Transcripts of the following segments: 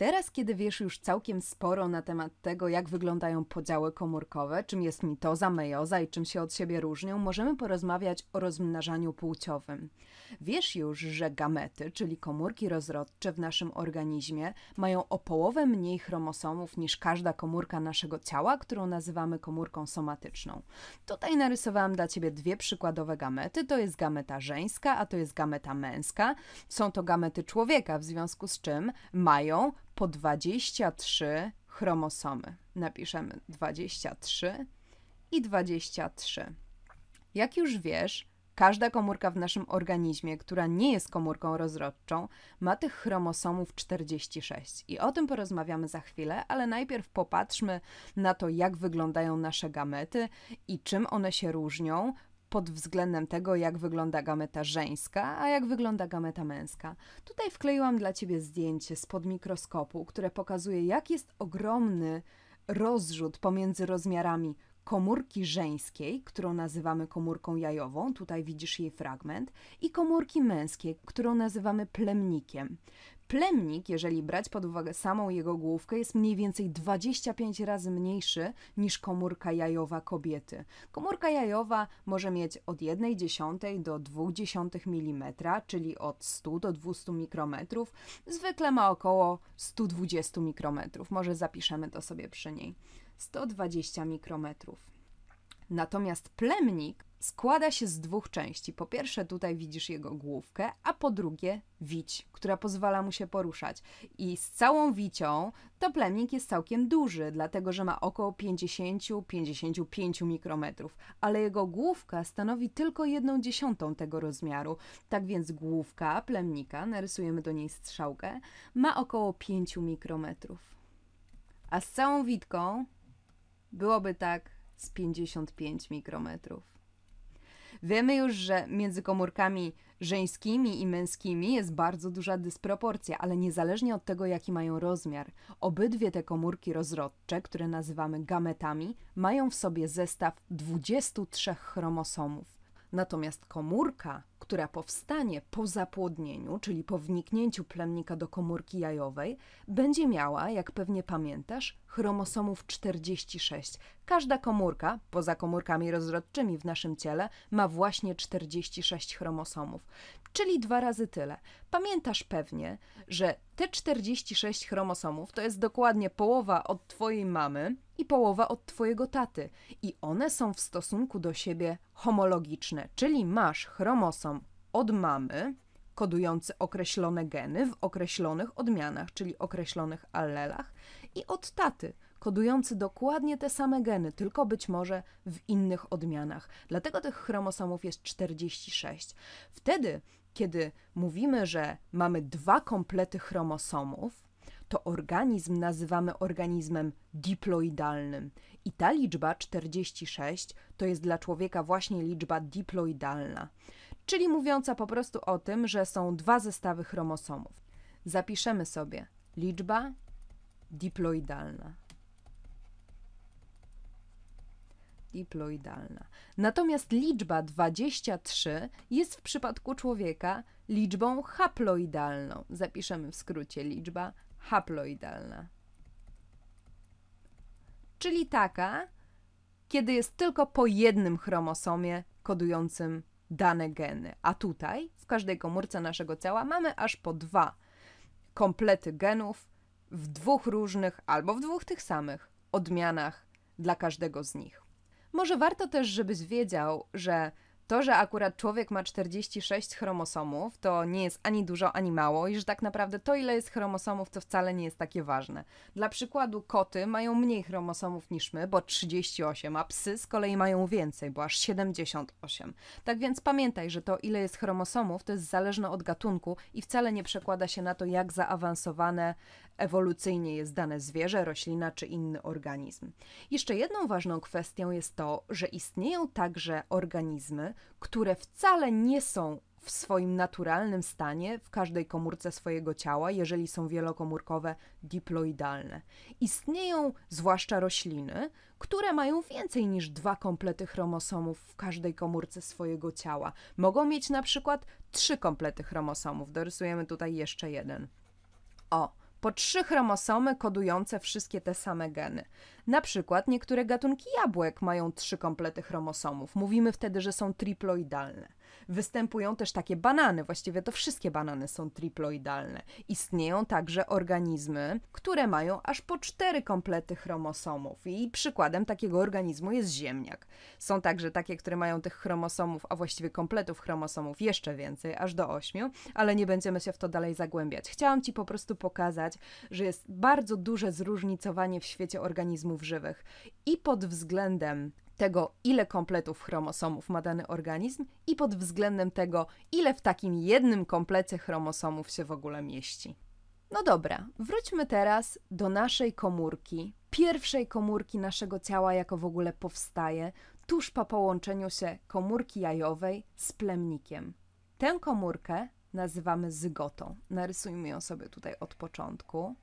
Teraz, kiedy wiesz już całkiem sporo na temat tego, jak wyglądają podziały komórkowe, czym jest mitoza, mejoza i czym się od siebie różnią, możemy porozmawiać o rozmnażaniu płciowym. Wiesz już, że gamety, czyli komórki rozrodcze w naszym organizmie, mają o połowę mniej chromosomów niż każda komórka naszego ciała, którą nazywamy komórką somatyczną. Tutaj narysowałam dla Ciebie dwie przykładowe gamety. To jest gameta żeńska, a to jest gameta męska. Są to gamety człowieka, w związku z czym mają po 23 chromosomy. Napiszemy 23 i 23. Jak już wiesz, każda komórka w naszym organizmie, która nie jest komórką rozrodczą, ma tych chromosomów 46. I o tym porozmawiamy za chwilę, ale najpierw popatrzmy na to, jak wyglądają nasze gamety i czym one się różnią pod względem tego, jak wygląda gameta żeńska, a jak wygląda gameta męska. Tutaj wkleiłam dla Ciebie zdjęcie spod mikroskopu, które pokazuje, jak jest ogromny rozrzut pomiędzy rozmiarami komórki żeńskiej, którą nazywamy komórką jajową, tutaj widzisz jej fragment, i komórki męskiej, którą nazywamy plemnikiem. Plemnik, jeżeli brać pod uwagę samą jego główkę, jest mniej więcej 25 razy mniejszy niż komórka jajowa kobiety. Komórka jajowa może mieć od 1,1 do 0,2 mm, czyli od 100 do 200 mikrometrów. Zwykle ma około 120 mikrometrów. Może zapiszemy to sobie przy niej. 120 mikrometrów. Natomiast plemnik składa się z dwóch części. Po pierwsze, tutaj widzisz jego główkę, a po drugie, widź, która pozwala mu się poruszać. I z całą wicią to plemnik jest całkiem duży, dlatego że ma około 50-55 mikrometrów, ale jego główka stanowi tylko jedną dziesiątą tego rozmiaru. Tak więc główka plemnika, narysujemy do niej strzałkę, ma około 5 mikrometrów. A z całą witką byłoby tak z 55 mikrometrów. Wiemy już, że między komórkami żeńskimi i męskimi jest bardzo duża dysproporcja, ale niezależnie od tego, jaki mają rozmiar, obydwie te komórki rozrodcze, które nazywamy gametami, mają w sobie zestaw 23 chromosomów. Natomiast komórka która powstanie po zapłodnieniu, czyli po wniknięciu plemnika do komórki jajowej, będzie miała, jak pewnie pamiętasz, chromosomów 46. Każda komórka, poza komórkami rozrodczymi w naszym ciele, ma właśnie 46 chromosomów czyli dwa razy tyle. Pamiętasz pewnie, że te 46 chromosomów to jest dokładnie połowa od twojej mamy i połowa od twojego taty i one są w stosunku do siebie homologiczne, czyli masz chromosom od mamy kodujący określone geny w określonych odmianach, czyli określonych allelach i od taty kodujący dokładnie te same geny, tylko być może w innych odmianach. Dlatego tych chromosomów jest 46. Wtedy, kiedy mówimy, że mamy dwa komplety chromosomów, to organizm nazywamy organizmem diploidalnym. I ta liczba 46 to jest dla człowieka właśnie liczba diploidalna, czyli mówiąca po prostu o tym, że są dwa zestawy chromosomów. Zapiszemy sobie liczba diploidalna. diploidalna. Natomiast liczba 23 jest w przypadku człowieka liczbą haploidalną. Zapiszemy w skrócie liczba haploidalna. Czyli taka, kiedy jest tylko po jednym chromosomie kodującym dane geny. A tutaj w każdej komórce naszego ciała mamy aż po dwa komplety genów w dwóch różnych albo w dwóch tych samych odmianach dla każdego z nich. Może warto też, żebyś wiedział, że to, że akurat człowiek ma 46 chromosomów, to nie jest ani dużo, ani mało, i że tak naprawdę to, ile jest chromosomów, to wcale nie jest takie ważne. Dla przykładu, koty mają mniej chromosomów niż my, bo 38, a psy z kolei mają więcej, bo aż 78. Tak więc pamiętaj, że to, ile jest chromosomów, to jest zależne od gatunku i wcale nie przekłada się na to, jak zaawansowane ewolucyjnie jest dane zwierzę, roślina czy inny organizm. Jeszcze jedną ważną kwestią jest to, że istnieją także organizmy, które wcale nie są w swoim naturalnym stanie w każdej komórce swojego ciała, jeżeli są wielokomórkowe, diploidalne. Istnieją zwłaszcza rośliny, które mają więcej niż dwa komplety chromosomów w każdej komórce swojego ciała. Mogą mieć na przykład trzy komplety chromosomów. Dorysujemy tutaj jeszcze jeden. O, po trzy chromosomy kodujące wszystkie te same geny. Na przykład niektóre gatunki jabłek mają trzy komplety chromosomów. Mówimy wtedy, że są triploidalne. Występują też takie banany, właściwie to wszystkie banany są triploidalne. Istnieją także organizmy, które mają aż po cztery komplety chromosomów i przykładem takiego organizmu jest ziemniak. Są także takie, które mają tych chromosomów, a właściwie kompletów chromosomów jeszcze więcej, aż do ośmiu, ale nie będziemy się w to dalej zagłębiać. Chciałam Ci po prostu pokazać, że jest bardzo duże zróżnicowanie w świecie organizmów żywych i pod względem tego, ile kompletów chromosomów ma dany organizm, i pod względem tego, ile w takim jednym komplecie chromosomów się w ogóle mieści. No dobra, wróćmy teraz do naszej komórki, pierwszej komórki naszego ciała, jako w ogóle powstaje, tuż po połączeniu się komórki jajowej z plemnikiem. Tę komórkę nazywamy zygotą. Narysujmy ją sobie tutaj od początku.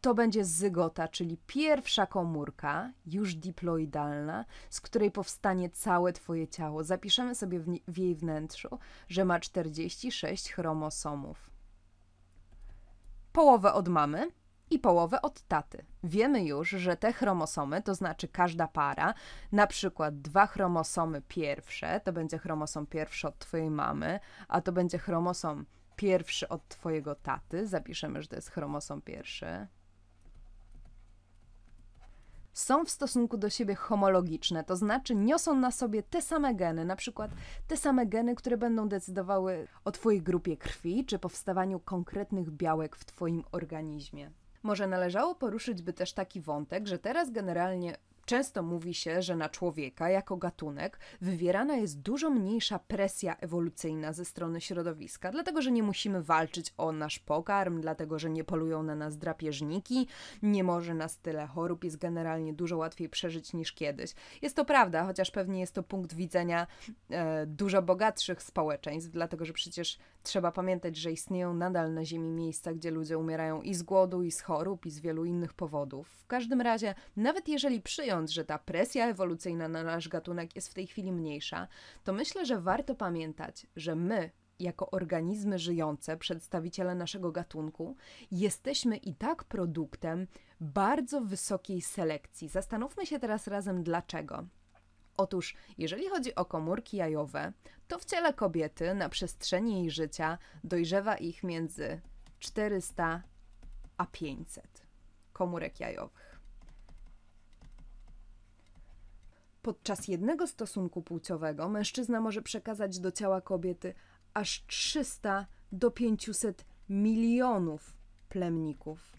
To będzie zygota, czyli pierwsza komórka, już diploidalna, z której powstanie całe Twoje ciało. Zapiszemy sobie w, w jej wnętrzu, że ma 46 chromosomów. Połowę od mamy, i połowę od taty. Wiemy już, że te chromosomy, to znaczy każda para, na przykład dwa chromosomy pierwsze, to będzie chromosom pierwszy od twojej mamy, a to będzie chromosom pierwszy od twojego taty. Zapiszemy, że to jest chromosom pierwszy. Są w stosunku do siebie homologiczne, to znaczy niosą na sobie te same geny, na przykład te same geny, które będą decydowały o twojej grupie krwi czy powstawaniu konkretnych białek w twoim organizmie. Może należałoby poruszyć by też taki wątek, że teraz generalnie Często mówi się, że na człowieka jako gatunek wywierana jest dużo mniejsza presja ewolucyjna ze strony środowiska, dlatego że nie musimy walczyć o nasz pokarm, dlatego że nie polują na nas drapieżniki, nie może nas tyle chorób, jest generalnie dużo łatwiej przeżyć niż kiedyś. Jest to prawda, chociaż pewnie jest to punkt widzenia e, dużo bogatszych społeczeństw, dlatego że przecież trzeba pamiętać, że istnieją nadal na Ziemi miejsca, gdzie ludzie umierają i z głodu, i z chorób, i z wielu innych powodów. W każdym razie, nawet jeżeli przyjąć Przyjmując, że ta presja ewolucyjna na nasz gatunek jest w tej chwili mniejsza, to myślę, że warto pamiętać, że my, jako organizmy żyjące, przedstawiciele naszego gatunku, jesteśmy i tak produktem bardzo wysokiej selekcji. Zastanówmy się teraz razem dlaczego. Otóż, jeżeli chodzi o komórki jajowe, to w ciele kobiety na przestrzeni jej życia dojrzewa ich między 400 a 500 komórek jajowych. Podczas jednego stosunku płciowego mężczyzna może przekazać do ciała kobiety aż 300 do 500 milionów plemników.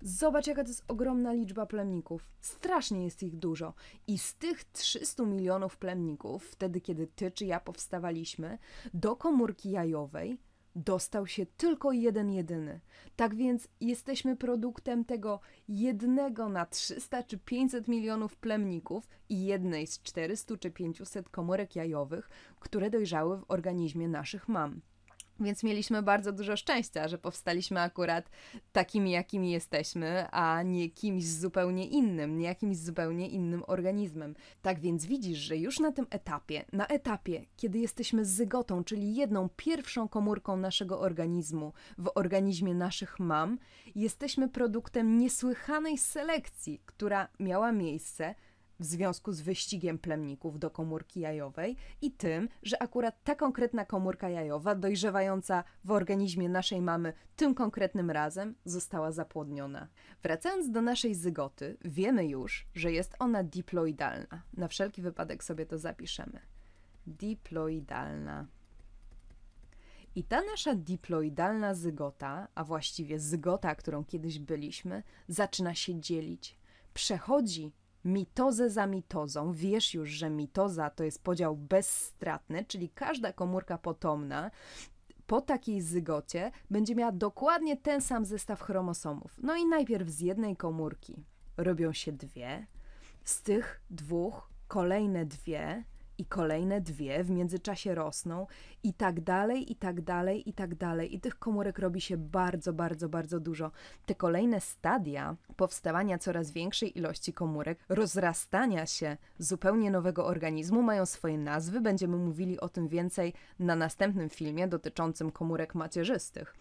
Zobacz, jaka to jest ogromna liczba plemników. Strasznie jest ich dużo. I z tych 300 milionów plemników, wtedy kiedy ty czy ja powstawaliśmy, do komórki jajowej dostał się tylko jeden jedyny. Tak więc jesteśmy produktem tego jednego na 300 czy 500 milionów plemników i jednej z 400 czy 500 komórek jajowych, które dojrzały w organizmie naszych mam. Więc mieliśmy bardzo dużo szczęścia, że powstaliśmy akurat takimi, jakimi jesteśmy, a nie kimś zupełnie innym, nie jakimś zupełnie innym organizmem. Tak więc widzisz, że już na tym etapie, na etapie, kiedy jesteśmy zygotą, czyli jedną pierwszą komórką naszego organizmu w organizmie naszych mam, jesteśmy produktem niesłychanej selekcji, która miała miejsce w związku z wyścigiem plemników do komórki jajowej i tym, że akurat ta konkretna komórka jajowa dojrzewająca w organizmie naszej mamy tym konkretnym razem została zapłodniona. Wracając do naszej zygoty, wiemy już, że jest ona diploidalna. Na wszelki wypadek sobie to zapiszemy. Diploidalna. I ta nasza diploidalna zygota, a właściwie zygota, którą kiedyś byliśmy, zaczyna się dzielić. Przechodzi mitozę za mitozą. Wiesz już, że mitoza to jest podział bezstratny, czyli każda komórka potomna po takiej zygocie będzie miała dokładnie ten sam zestaw chromosomów. No i najpierw z jednej komórki robią się dwie, z tych dwóch kolejne dwie, i kolejne dwie w międzyczasie rosną i tak dalej, i tak dalej, i tak dalej. I tych komórek robi się bardzo, bardzo, bardzo dużo. Te kolejne stadia powstawania coraz większej ilości komórek, rozrastania się zupełnie nowego organizmu mają swoje nazwy. Będziemy mówili o tym więcej na następnym filmie dotyczącym komórek macierzystych.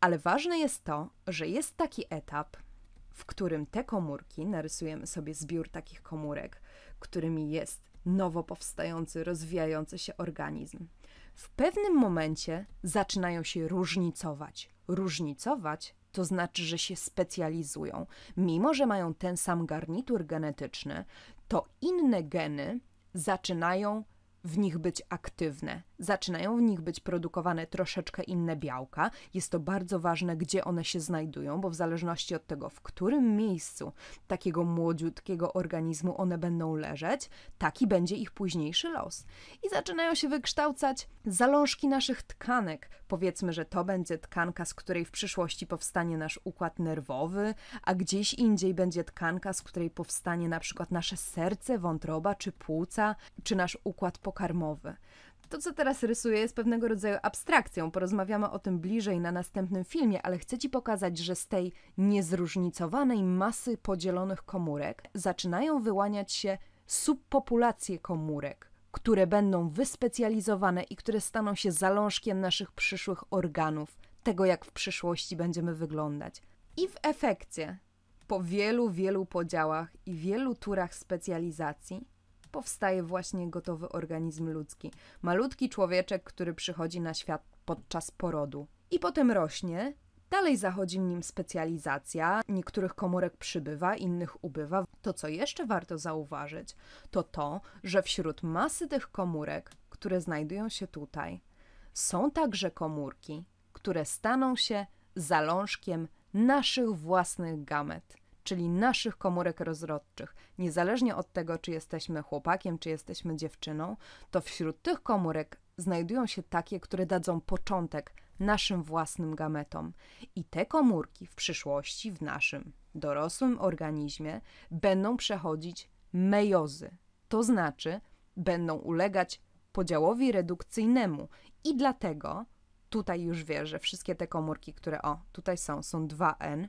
Ale ważne jest to, że jest taki etap, w którym te komórki, narysujemy sobie zbiór takich komórek, którymi jest nowo powstający, rozwijający się organizm. W pewnym momencie zaczynają się różnicować. Różnicować to znaczy, że się specjalizują. Mimo, że mają ten sam garnitur genetyczny, to inne geny zaczynają w nich być aktywne. Zaczynają w nich być produkowane troszeczkę inne białka. Jest to bardzo ważne, gdzie one się znajdują, bo w zależności od tego, w którym miejscu takiego młodziutkiego organizmu one będą leżeć, taki będzie ich późniejszy los. I zaczynają się wykształcać zalążki naszych tkanek. Powiedzmy, że to będzie tkanka, z której w przyszłości powstanie nasz układ nerwowy, a gdzieś indziej będzie tkanka, z której powstanie na przykład nasze serce, wątroba czy płuca, czy nasz układ pokarmowy. To, co teraz rysuję, jest pewnego rodzaju abstrakcją. Porozmawiamy o tym bliżej na następnym filmie, ale chcę Ci pokazać, że z tej niezróżnicowanej masy podzielonych komórek zaczynają wyłaniać się subpopulacje komórek, które będą wyspecjalizowane i które staną się zalążkiem naszych przyszłych organów, tego jak w przyszłości będziemy wyglądać. I w efekcie, po wielu, wielu podziałach i wielu turach specjalizacji, powstaje właśnie gotowy organizm ludzki. Malutki człowieczek, który przychodzi na świat podczas porodu. I potem rośnie, Dalej zachodzi w nim specjalizacja, niektórych komórek przybywa, innych ubywa. To, co jeszcze warto zauważyć, to to, że wśród masy tych komórek, które znajdują się tutaj, są także komórki, które staną się zalążkiem naszych własnych gamet czyli naszych komórek rozrodczych. Niezależnie od tego, czy jesteśmy chłopakiem, czy jesteśmy dziewczyną, to wśród tych komórek znajdują się takie, które dadzą początek naszym własnym gametom. I te komórki w przyszłości w naszym dorosłym organizmie będą przechodzić mejozy, to znaczy będą ulegać podziałowi redukcyjnemu. I dlatego tutaj już wie, że wszystkie te komórki, które o, tutaj są, są 2N,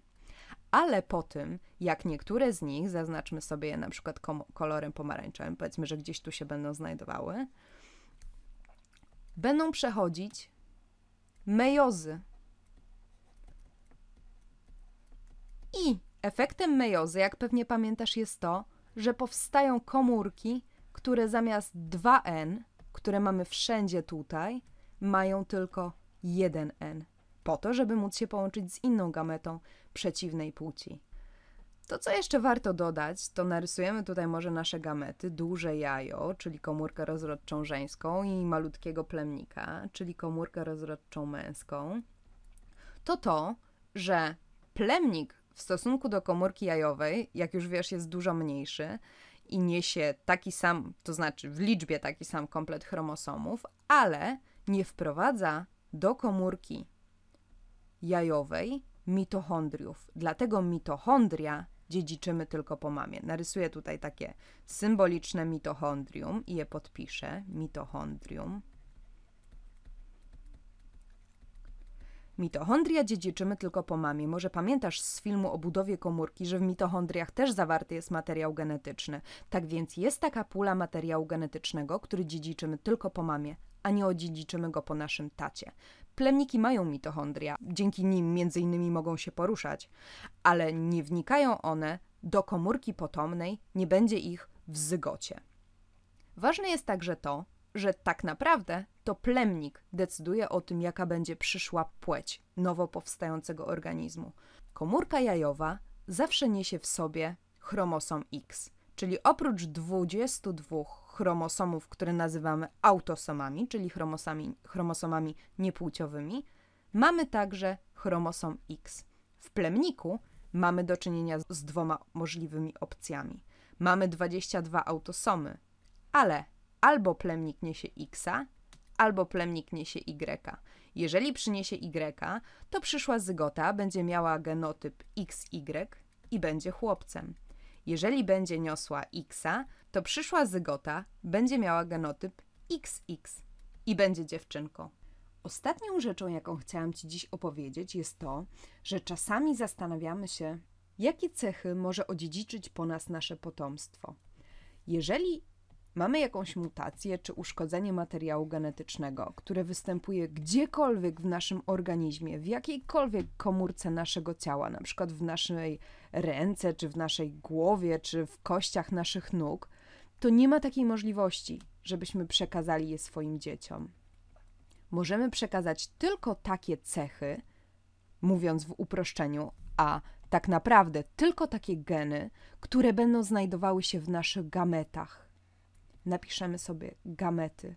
ale po tym, jak niektóre z nich, zaznaczmy sobie je na przykład kolorem pomarańczowym, powiedzmy, że gdzieś tu się będą znajdowały, będą przechodzić mejozy. I efektem mejozy, jak pewnie pamiętasz, jest to, że powstają komórki, które zamiast 2N, które mamy wszędzie tutaj, mają tylko 1N po to, żeby móc się połączyć z inną gametą przeciwnej płci. To, co jeszcze warto dodać, to narysujemy tutaj może nasze gamety, duże jajo, czyli komórkę rozrodczą żeńską i malutkiego plemnika, czyli komórkę rozrodczą męską. To to, że plemnik w stosunku do komórki jajowej, jak już wiesz, jest dużo mniejszy i niesie taki sam, to znaczy w liczbie taki sam komplet chromosomów, ale nie wprowadza do komórki jajowej mitochondriów. Dlatego mitochondria dziedziczymy tylko po mamie. Narysuję tutaj takie symboliczne mitochondrium i je podpiszę. Mitochondrium. Mitochondria dziedziczymy tylko po mamie. Może pamiętasz z filmu o budowie komórki, że w mitochondriach też zawarty jest materiał genetyczny. Tak więc jest taka pula materiału genetycznego, który dziedziczymy tylko po mamie, a nie odziedziczymy go po naszym tacie. Plemniki mają mitochondria, dzięki nim między innymi mogą się poruszać, ale nie wnikają one do komórki potomnej, nie będzie ich w zygocie. Ważne jest także to, że tak naprawdę to plemnik decyduje o tym, jaka będzie przyszła płeć nowo powstającego organizmu. Komórka jajowa zawsze niesie w sobie chromosom X, czyli oprócz 22 chromosomów, które nazywamy autosomami, czyli chromosomami, chromosomami niepłciowymi, mamy także chromosom X. W plemniku mamy do czynienia z dwoma możliwymi opcjami. Mamy 22 autosomy, ale albo plemnik niesie X, albo plemnik niesie Y. Jeżeli przyniesie Y, to przyszła zygota będzie miała genotyp XY i będzie chłopcem. Jeżeli będzie niosła X, to przyszła zygota będzie miała genotyp XX i będzie dziewczynką. Ostatnią rzeczą, jaką chciałam Ci dziś opowiedzieć, jest to, że czasami zastanawiamy się, jakie cechy może odziedziczyć po nas nasze potomstwo. Jeżeli Mamy jakąś mutację czy uszkodzenie materiału genetycznego, które występuje gdziekolwiek w naszym organizmie, w jakiejkolwiek komórce naszego ciała, na przykład w naszej ręce, czy w naszej głowie, czy w kościach naszych nóg, to nie ma takiej możliwości, żebyśmy przekazali je swoim dzieciom. Możemy przekazać tylko takie cechy, mówiąc w uproszczeniu, a tak naprawdę tylko takie geny, które będą znajdowały się w naszych gametach napiszemy sobie gamety,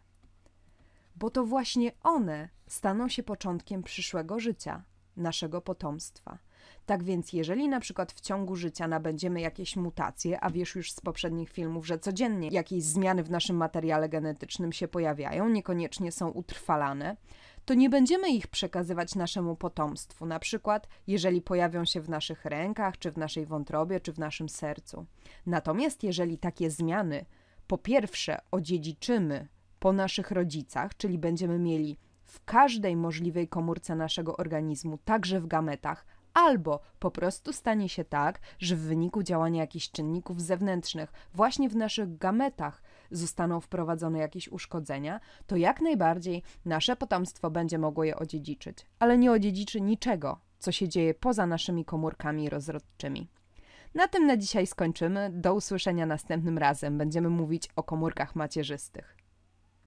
bo to właśnie one staną się początkiem przyszłego życia, naszego potomstwa. Tak więc, jeżeli na przykład w ciągu życia nabędziemy jakieś mutacje, a wiesz już z poprzednich filmów, że codziennie jakieś zmiany w naszym materiale genetycznym się pojawiają, niekoniecznie są utrwalane, to nie będziemy ich przekazywać naszemu potomstwu, na przykład jeżeli pojawią się w naszych rękach, czy w naszej wątrobie, czy w naszym sercu. Natomiast jeżeli takie zmiany po pierwsze odziedziczymy po naszych rodzicach, czyli będziemy mieli w każdej możliwej komórce naszego organizmu, także w gametach, albo po prostu stanie się tak, że w wyniku działania jakichś czynników zewnętrznych, właśnie w naszych gametach, zostaną wprowadzone jakieś uszkodzenia, to jak najbardziej nasze potomstwo będzie mogło je odziedziczyć, ale nie odziedziczy niczego, co się dzieje poza naszymi komórkami rozrodczymi. Na tym na dzisiaj skończymy. Do usłyszenia następnym razem. Będziemy mówić o komórkach macierzystych.